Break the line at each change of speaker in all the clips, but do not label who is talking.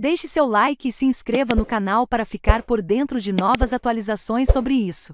Deixe seu like e se inscreva no canal para ficar por dentro de novas atualizações sobre isso.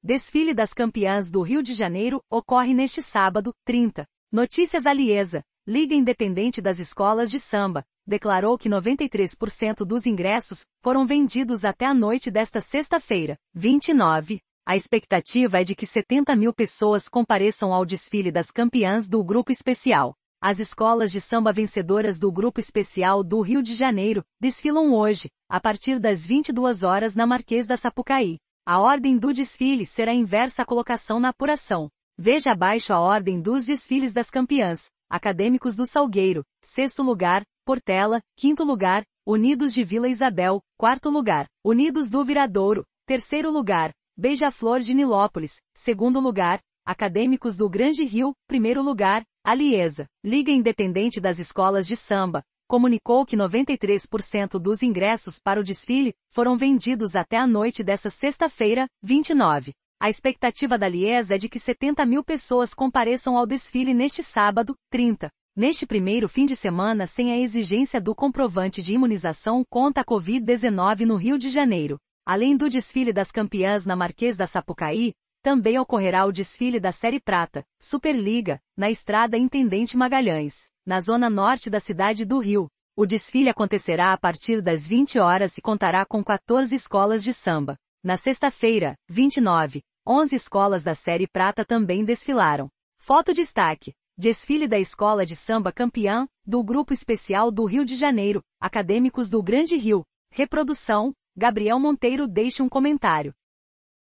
Desfile das campeãs do Rio de Janeiro ocorre neste sábado, 30. Notícias Aliesa, Liga Independente das Escolas de Samba, declarou que 93% dos ingressos foram vendidos até a noite desta sexta-feira, 29. A expectativa é de que 70 mil pessoas compareçam ao desfile das campeãs do grupo especial. As escolas de samba vencedoras do Grupo Especial do Rio de Janeiro desfilam hoje, a partir das 22 horas na Marquês da Sapucaí. A ordem do desfile será inversa à colocação na apuração. Veja abaixo a ordem dos desfiles das campeãs. Acadêmicos do Salgueiro, sexto lugar, Portela, quinto lugar, Unidos de Vila Isabel, quarto lugar, Unidos do Viradouro, terceiro lugar, Beija-Flor de Nilópolis, segundo lugar, Acadêmicos do Grande Rio, primeiro lugar, a Liesa, Liga Independente das Escolas de Samba, comunicou que 93% dos ingressos para o desfile foram vendidos até a noite desta sexta-feira, 29. A expectativa da Liesa é de que 70 mil pessoas compareçam ao desfile neste sábado, 30. Neste primeiro fim de semana sem a exigência do comprovante de imunização contra a Covid-19 no Rio de Janeiro. Além do desfile das campeãs na Marquês da Sapucaí, também ocorrerá o desfile da Série Prata, Superliga, na Estrada Intendente Magalhães, na zona norte da cidade do Rio. O desfile acontecerá a partir das 20 horas e contará com 14 escolas de samba. Na sexta-feira, 29, 11 escolas da Série Prata também desfilaram. Foto destaque. Desfile da Escola de Samba Campeã, do Grupo Especial do Rio de Janeiro, Acadêmicos do Grande Rio. Reprodução, Gabriel Monteiro deixa um comentário.